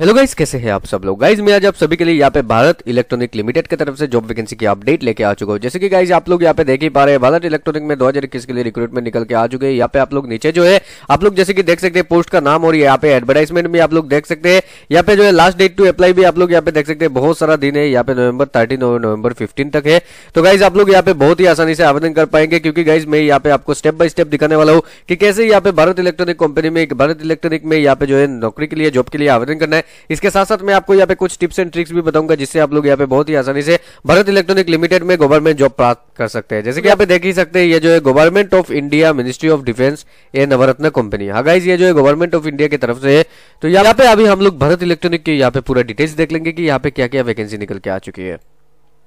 Hello guys कैसे हैं आप सब लोग गाइज मैं आज आप सभी के लिए यहाँ पे भारत इलेक्ट्रॉनिक लिमिटेड की तरफ से जॉब वैकेंसी की अपडेट लेके आ चुका हूँ जैसे कि गाइज आप लोग यहाँ पे देख ही पा रहे हैं भारत इलेक्ट्रॉनिक में 2021 के लिए रिक्रूटमेंट निकल के आ चुके हैं यहाँ पे आप लोग नीचे जो है आप लोग जैसे कि देख सकते हैं पोस्ट का नाम और यहाँ पे एडवर्टाइजमेंट भी आप लोग देख सकते हैं यहाँ पे जो है लास्ट डेट टू अप्लाई भी आप लोग यहाँ पे देख सकते हैं बहुत सारा दिन है यहाँ पे नवंबर थर्टीन और नवंबर फिफ्टीन तक है तो गाइज आप लोग यहाँ पे बहुत ही आसानी से आवेदन कर पाएंगे क्योंकि गाइज मैं यहाँ पे आपको स्टेप बाय स्टेप दिखाने वाला हूँ कि कैसे यहाँ पे भारत इलेक्ट्रॉनिक कंपनी में भारत इलेक्ट्रॉनिक में यहाँ पे जो है नौकरी के लिए जॉब के लिए आवेदन करना है है इसके साथ साथ मैं आपको यहाँ पे कुछ टिप्स एंड ट्रिक्स भी बताऊंगा जिससे आप लोग यहाँ पे बहुत ही आसानी से भारत इलेक्ट्रॉनिक लिमिटेड में गवर्नमेंट जॉब प्राप्त कर सकते हैं जैसे कि आप देख ही सकते हैं ये जो है government of India ministry of defence ये नवरत्न कंपनी हाँ ये जो है गवर्नमेंट ऑफ इंडिया की तरफ से है तो यहाँ पे अभी हम लोग भारत इलेक्ट्रॉनिक की यहाँ पे पूरा डिटेल्स देख लेंगे कि यहाँ पे क्या क्या वैकेंसी निकल के आ चुकी है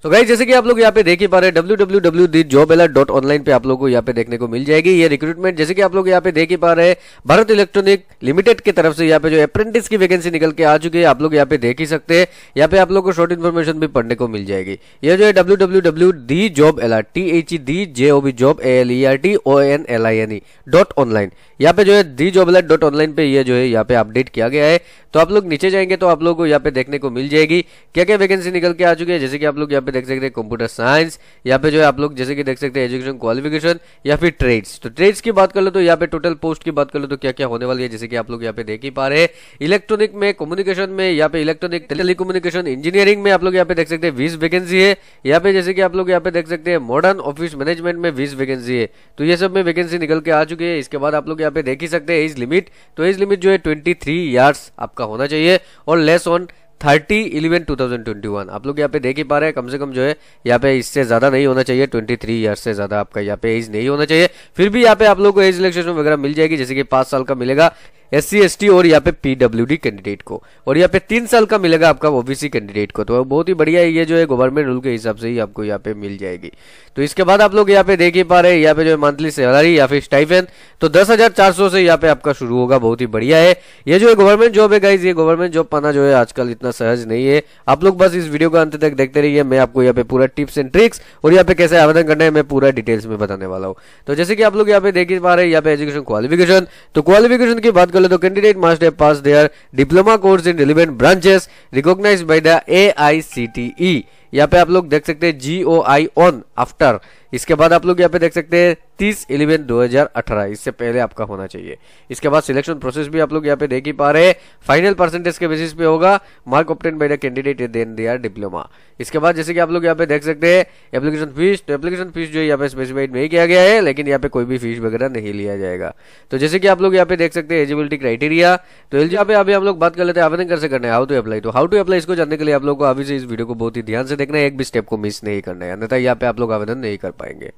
तो गाइज जैसे कि आप लोग यहाँ पे देख ही पा रहे डब्ल्यू डब्ल्यू डब्ल्यू ऑनलाइन पे आप लोग को यहाँ पे देखने को मिल जाएगी ये रिक्रूटमेंट जैसे कि आप लोग यहाँ पे देख ही पा रहे भारत इलेक्ट्रॉनिक लिमिटेड की तरफ से यहाँ पे जो अप्रेंटिस की वैकेंसी निकल के आ चुकी है आप लोग यहाँ पे देख ही सकते हैं यहाँ पे आप लोग को शॉर्ट इन्फॉर्मेशन भी पढ़ने को मिल जाएगी ये जो है W W W D job L T H E D J O B job L E R T O N L I N E dot online यहाँ पे जो है the job L dot online पे ये जो है यहाँ पे अपडेट किया गया है तो आप लोग नीचे जाएंगे तो आप लोग को यहाँ पे देखने को मिल जाएगी क्या क्या वैकेंसी निकल के आ चुकी है जैसे कि आप लोग यहाँ पे देख सकते हैं कंप्यूटर साइंस यहाँ पे जो है आप लोग जैसे कि देख सकते हैं एजुकेशन क्वालिफिकेशन या फिर ट्रेड्स तो ट्रेड्स की बात कर लो तो यहाँ पे टोटल पोस्ट की बात कर लो तो क्या क्या होने वाली है जैसे कि आप लोग यहाँ पे देख ही पा रहे हैं इलेक्ट्रॉनिक में कम्युनिकेशन में यहाँ पे इलेक्ट्रॉनिक टेलीकम्युनिकेशन इंजीनियरिंग में आप लोग यहाँ पे देख सकते हैं वीस वैकेंसी है यहाँ पे जैसे कि आप लोग यहाँ पे देख सकते हैं मॉडर्न ऑफिस मैनेजमेंट में वीस वैकेंसी है तो ये सब में वैकेंसी निकल के आ चुकी है इसके बाद आप लोग यहाँ पे देख ही सकते हैं एज लिमिट तो एज लिमिट जो है ट्वेंटी थ्री आपका होना चाहिए और less on thirty eleven two thousand twenty one आप लोग यहाँ पे देख ही पा रहे हैं कम से कम जो है यहाँ पे इससे ज़्यादा नहीं होना चाहिए ट्वेंटी थ्री ईयर से ज़्यादा आपका यहाँ पे एज नहीं होना चाहिए फिर भी यहाँ पे आप लोग को एज रिलेक्सेशन वगैरह मिल जाएगी जैसे कि पांच साल का मिलेगा एस सी और यहाँ पे पीडब्ल्यूडी कैंडिडेट को और यहाँ पे तीन साल का मिलेगा आपका ओबीसी कैंडिडेट को तो बहुत ही बढ़िया ये जो है गवर्नमेंट रूल के हिसाब से ही आपको यहाँ पे मिल जाएगी तो इसके बाद आप लोग यहाँ पे देख ही पा रहे हैं यहाँ पे जो है मंथली सैलरी या फिर स्टाइफेन तो दस हजार चार सौ से यहाँ पे आपका शुरू होगा बहुत ही बढ़िया है ये जो है गवर्नमेंट जॉब है गाइज ये गवर्नमेंट जॉब पाना जो है आजकल इतना सहज नहीं है आप लोग बस इस वीडियो को अंत तक देखते रहिए मैं आपको यहाँ पे पूरा टिप्स एंड ट्रिक्स और यहाँ पे कैसे आवेदन करना है मैं पूरा डिटेल्स में बताने वाला हूँ तो जैसे कि आप लोग यहाँ पे देख ही पा रहे हैं यहाँ पे एजुकेशन क्वालिफिकेशन तो क्वालिफिकेशन की बात Color, the candidate must have passed their diploma course in relevant branches recognized by the AICTE. यहाँ पे आप लोग देख सकते हैं जी ओ आई ऑन आफ्टर इसके बाद आप लोग यहाँ पे देख सकते हैं तीस इलेवन अठारह इससे पहले आपका होना चाहिए इसके बाद सिलेक्शन प्रोसेस भी आप लोग यहाँ पे देख ही पा रहे फाइनल परसेंटेज के बेसिस पे होगा mark obtained by the candidate then दिया डिप्लोमा इसके बाद जैसे कि आप लोग यहाँ पे देख सकते हैं एप्लीकेशन फीस तो एप्लीकेशन फीस जो है यहाँ पे स्पेसिफाइड नहीं किया गया है लेकिन यहाँ पे कोई भी फीस वगैरह नहीं लिया जाएगा तो जैसे कि आप लोग यहाँ पे देख सकते हैं एलिजिबिलिटी क्राइटेरिया तो एल पे अभी हम लोग बात कर लेते हैं आवेदन कैसे करना है हाउ टू अप्लाई तो हाउ टू अप्लाई इसको जानने के लिए आप लोग को अभी से इस वीडियो को बहुत ही ध्यान से देखना एक भी स्टेप को मिस नहीं करना है अन्यथा यहाँ पे आप लोग आवेदन नहीं कर पाएंगे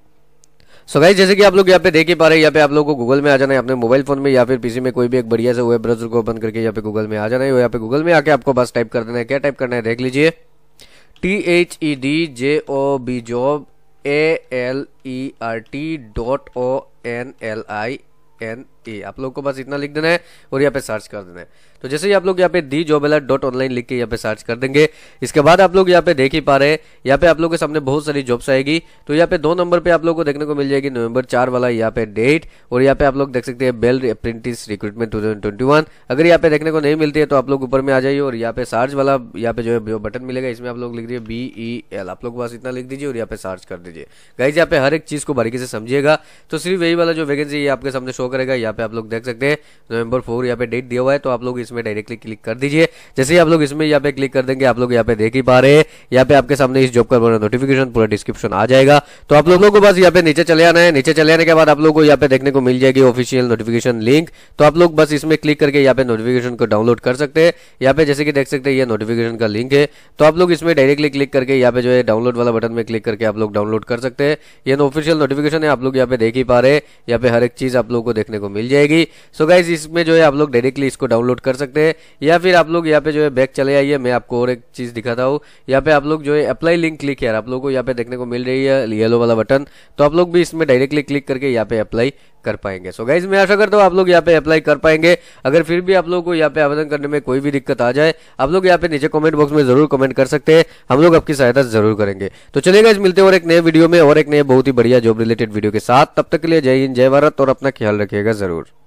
सो so गाइज जैसे कि आप लोग यहाँ पे देख ही पा रहे हैं यहाँ पे आप लोगों को गूगल में आ जाना है अपने मोबाइल फोन में या फिर पीसी में कोई भी एक बढ़िया से वेब ब्राउजर को ओपन करके यहाँ पे गूगल में आ जाना है और यहाँ पे गूगल में आके आपको बस टाइप कर देना है क्या टाइप करना है देख लीजिए T H E D J O B job A L E R T dot O N L I N A आप लोग को बस इतना लिख देना है और यहाँ पे सर्च कर देना है तो जैसे ही आप लोग यहाँ पे the job alert dot online लिख के यहाँ पे सर्च कर देंगे इसके बाद आप लोग यहाँ पे देख ही पा रहे हैं यहाँ पे आप लोग के सामने बहुत सारी जॉब्स आएगी तो यहाँ पे दो नंबर पे आप लोग को देखने को मिल जाएगी नवंबर चार वाला यहाँ पे डेट और यहाँ पे आप लोग देख सकते हैं बेल अप्रेंटिस रिक्रूटमेंट टू अगर यहाँ पे देखने को नहीं मिलती है तो आप लोग ऊपर में आ जाइए और यहाँ पे सर्च वाला यहाँ पे जो है बटन मिलेगा इसमें आप लोग लिख दीजिए बी ई एल आप लोग बस इतना लिख दीजिए और यहाँ पे सर्च कर दीजिए गाइज यहाँ पे हर एक चीज को बारीकी से समझिएगा तो सिर्फ यही वाला जो वैकेंसी आपके सामने शो करेगा यहाँ पे आप लोग देख सकते हैं नवंबर फोर यहाँ पे डेट दिया हुआ है तो आप लोग इसमें डायरेक्टली क्लिक कर दीजिए जैसे ही आप लोग इसमें यहाँ पे क्लिक कर देंगे आप लोग यहाँ पे देख ही पा रहे हैं यहाँ पे आपके सामने इस जॉब का पूरा नोटिफिकेशन पूरा डिस्क्रिप्शन आ जाएगा तो आप लोगों को बस यहाँ पे नीचे चले आना है नीचे चले आने के बाद आप लोग को यहाँ पे देखने को मिल जाएगी ऑफिशियल नोटिफिकेशन लिंक तो आप लोग बस इसमें क्लिक करके यहाँ पे नोटिफिकेशन को डाउनलोड कर सकते हैं यहाँ पे जैसे कि देख सकते हैं ये नोटिफिकेशन का लिंक है तो आप लोग इसमें डायरेक्टली क्लिक करके यहाँ पे जो है डाउनलोड वाला बटन में क्लिक करके आप लोग डाउनलोड कर सकते हैं ये ऑफिशियल नोटिफिकेशन है आप लोग यहाँ पे देख ही पा रहे हैं यहाँ पे हर एक चीज आप लोग को देखने को मिल मिल जाएगी सो so गाइज इसमें जो है आप लोग डायरेक्टली इसको डाउनलोड कर सकते हैं या फिर आप लोग यहाँ पे जो है बैक चले आइए मैं आपको और एक चीज़ दिखाता हूँ यहाँ पे आप लोग जो है अप्लाई लिंक क्लिक यार आप लोगों को यहाँ पे देखने को मिल रही है येलो वाला बटन तो आप लोग भी इसमें डायरेक्टली क्लिक करके यहाँ पे अप्लाई कर पाएंगे सो so गाइज मैं आशा करता हूँ आप लोग यहाँ पे अप्लाई कर पाएंगे अगर फिर भी आप लोग को यहाँ पे आवेदन करने में कोई भी दिक्कत आ जाए आप लोग यहाँ पे नीचे कॉमेंट बॉक्स में जरूर कमेंट कर सकते हैं हम लोग आपकी सहायता जरूर करेंगे तो चले गाइज मिलते हैं और एक नए वीडियो में और एक नए बहुत ही बढ़िया जॉब रिलेटेड वीडियो के साथ तब तक के लिए जय हिंद जय भारत और अपना ख्याल रखिएगा जरूर